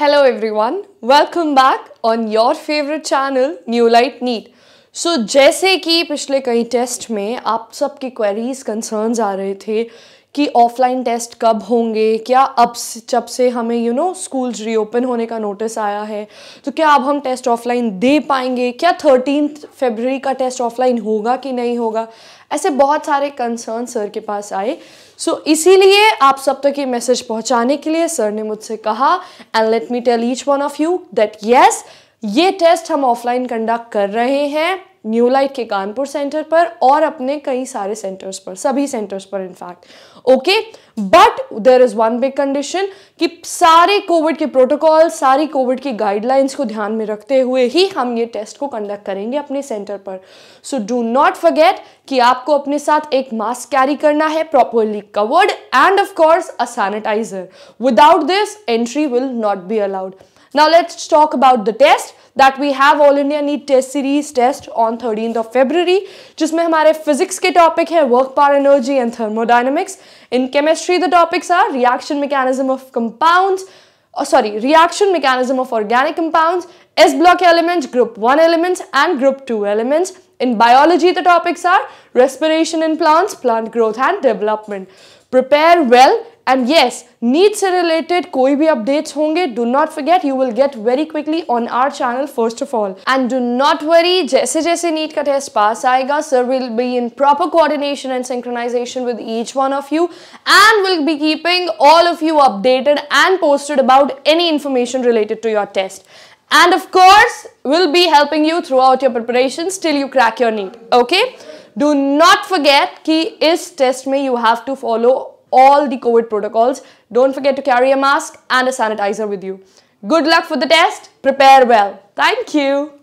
Hello everyone, welcome back on your favorite channel New Light Neat. So जैसे कि पिछले कई टेस्ट में आप सबकी क्वेरीज कंसर्न्स आ रहे थे कि ऑफलाइन टेस्ट कब होंगे क्या अब जब से हमें यू नो स्कूल्स रीओपन होने का नोटिस आया है तो क्या अब हम टेस्ट ऑफलाइन दे पाएंगे क्या थर्टीन फेबररी का टेस्ट ऑफलाइन होगा कि नहीं होगा ऐसे बहुत सारे कंसर्न सर के पास आए सो so, इसीलिए आप सब तक ये मैसेज पहुंचाने के लिए सर ने मुझसे कहा and let me tell each one of you that yes ये टेस्ट हम ऑफलाइन कंडक्ट कर रहे हैं न्यू लाइट के कानपुर सेंटर पर और अपने कई सारे सेंटर्स पर सभी सेंटर्स पर in fact okay but there is one big condition कि सारे कोविड के प्रोटोकॉल सारी कोविड की गाइडलाइंस को ध्यान में रखते हुए ही हम ये टेस्ट को कंडक्ट करेंगे अपने सेंटर पर सो डू नॉट फर्गेट कि आपको अपने साथ एक मास्क कैरी करना है properly covered and of course a sanitiser without this entry will not be allowed now let's talk about the test that we have All India need test series test on 13th of February which is our physics ke topic hai, work power energy and thermodynamics in chemistry the topics are reaction mechanism of compounds oh, sorry reaction mechanism of organic compounds S block elements group 1 elements and group 2 elements in biology the topics are respiration in plants plant growth and development prepare well and yes, needs related koi bhi updates honge, do not forget you will get very quickly on our channel first of all. And do not worry, jaise jaise NEET ka test pass aega, sir will be in proper coordination and synchronization with each one of you and will be keeping all of you updated and posted about any information related to your test. And of course, we'll be helping you throughout your preparations till you crack your need. okay? Do not forget ki is test mein you have to follow all the COVID protocols. Don't forget to carry a mask and a sanitizer with you. Good luck for the test. Prepare well. Thank you.